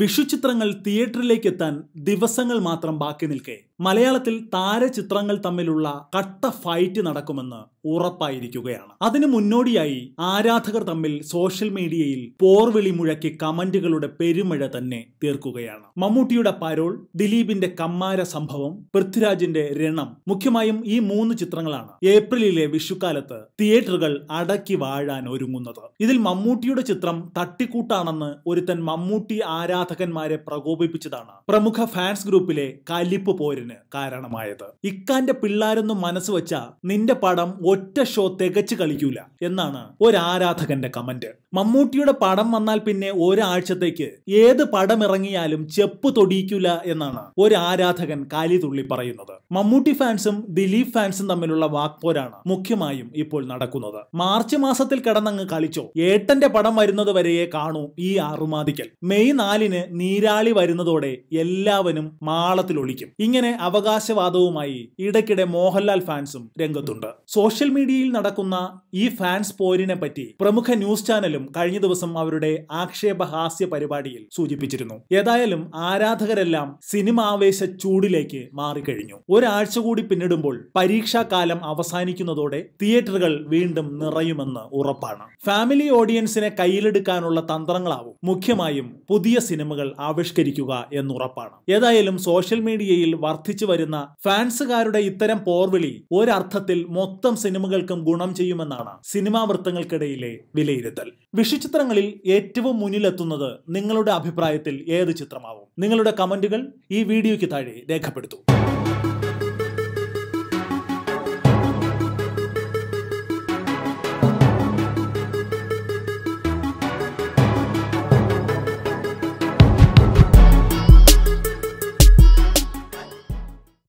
വിഷുചിത്രങ്ങൾ തിയേറ്ററിലേക്ക് എത്താൻ ദിവസങ്ങൾ മാത്രം ബാക്കി നിൽക്കെ മലയാളത്തിൽ താരചിത്രങ്ങൾ തമ്മിലുള്ള കട്ട ഫൈറ്റ് നടക്കുമെന്ന് ഉറപ്പായിരിക്കുകയാണ് അതിന് മുന്നോടിയായി ആരാധകർ തമ്മിൽ സോഷ്യൽ മീഡിയയിൽ പോർവിളി മുഴക്കി കമന്റുകളുടെ പെരുമഴ തന്നെ തീർക്കുകയാണ് മമ്മൂട്ടിയുടെ പരോൾ ദിലീപിന്റെ കമ്മാര സംഭവം പൃഥ്വിരാജിന്റെ രണം മുഖ്യമായും ഈ മൂന്ന് ചിത്രങ്ങളാണ് ഏപ്രിലിലെ വിഷുക്കാലത്ത് തിയേറ്ററുകൾ അടക്കി വാഴാൻ ഒരുങ്ങുന്നത് ഇതിൽ മമ്മൂട്ടിയുടെ ചിത്രം തട്ടിക്കൂട്ടാണെന്ന് ഒരുത്തൻ മമ്മൂട്ടി ആരാ ആരാധകന്മാരെ പ്രകോപിപ്പിച്ചതാണ് പ്രമുഖ ഫാൻസ് ഗ്രൂപ്പിലെ കലിപ്പ് പോരിന് കാരണമായത് ഇക്കാന്റെ പിള്ളാരൊന്നും മനസ്സ് വെച്ച നിന്റെ പടം ഒറ്റ ഷോ തികച്ചു കളിക്കൂല എന്നാണ് ഒരു ആരാധകന്റെ കമന്റ് മമ്മൂട്ടിയുടെ പടം വന്നാൽ പിന്നെ ഒരാഴ്ചത്തേക്ക് ഏത് പടം ഇറങ്ങിയാലും ചെപ്പ് തൊടിയിക്കൂല എന്നാണ് ഒരു ആരാധകൻ കാലി തുള്ളി പറയുന്നത് മമ്മൂട്ടി ഫാൻസും ദിലീപ് ഫാൻസും തമ്മിലുള്ള വാക്പോരാണ് മുഖ്യമായും ഇപ്പോൾ നടക്കുന്നത് മാർച്ച് മാസത്തിൽ കിടന്നങ്ങ് കളിച്ചോ ഏട്ടന്റെ പടം വരുന്നത് വരെയേ കാണൂ ഈ ആറുമാതിക്കൽ മെയ് നാലിന് കാറിന് നീരാളി വരുന്നതോടെ എല്ലാവരും മാളത്തിൽ ഒളിക്കും ഇങ്ങനെ അവകാശവാദവുമായി ഇടയ്ക്കിടെ മോഹൻലാൽ ഫാൻസും രംഗത്തുണ്ട് സോഷ്യൽ മീഡിയയിൽ നടക്കുന്ന ഈ ഫാൻസ് പോരിനെ പറ്റി പ്രമുഖ ന്യൂസ് ചാനലും കഴിഞ്ഞ ദിവസം അവരുടെ ആക്ഷേപഹാസ്യ പരിപാടിയിൽ സൂചിപ്പിച്ചിരുന്നു ഏതായാലും ആരാധകരെല്ലാം സിനിമാവേശ ചൂടിലേക്ക് മാറിക്കഴിഞ്ഞു ഒരാഴ്ച കൂടി പിന്നിടുമ്പോൾ പരീക്ഷാകാലം അവസാനിക്കുന്നതോടെ തിയേറ്ററുകൾ വീണ്ടും നിറയുമെന്ന് ഉറപ്പാണ് ഫാമിലി ഓഡിയൻസിനെ കയ്യിലെടുക്കാനുള്ള തന്ത്രങ്ങളാവും മുഖ്യമായും പുതിയ സിനിമ സിനിമകൾ ആവിഷ്കരിക്കുക എന്നുറപ്പാണ് ഏതായാലും സോഷ്യൽ മീഡിയയിൽ വർദ്ധിച്ചു വരുന്ന ഫാൻസുകാരുടെ ഇത്തരം പോർവിളി ഒരർത്ഥത്തിൽ മൊത്തം സിനിമകൾക്കും ഗുണം ചെയ്യുമെന്നാണ് സിനിമാ വൃത്തങ്ങൾക്കിടയിലെ വിലയിരുത്തൽ വിഷുചിത്രങ്ങളിൽ ഏറ്റവും മുന്നിലെത്തുന്നത് നിങ്ങളുടെ അഭിപ്രായത്തിൽ ഏത് ചിത്രമാവും നിങ്ങളുടെ കമന്റുകൾ ഈ വീഡിയോയ്ക്ക് താഴെ രേഖപ്പെടുത്തൂ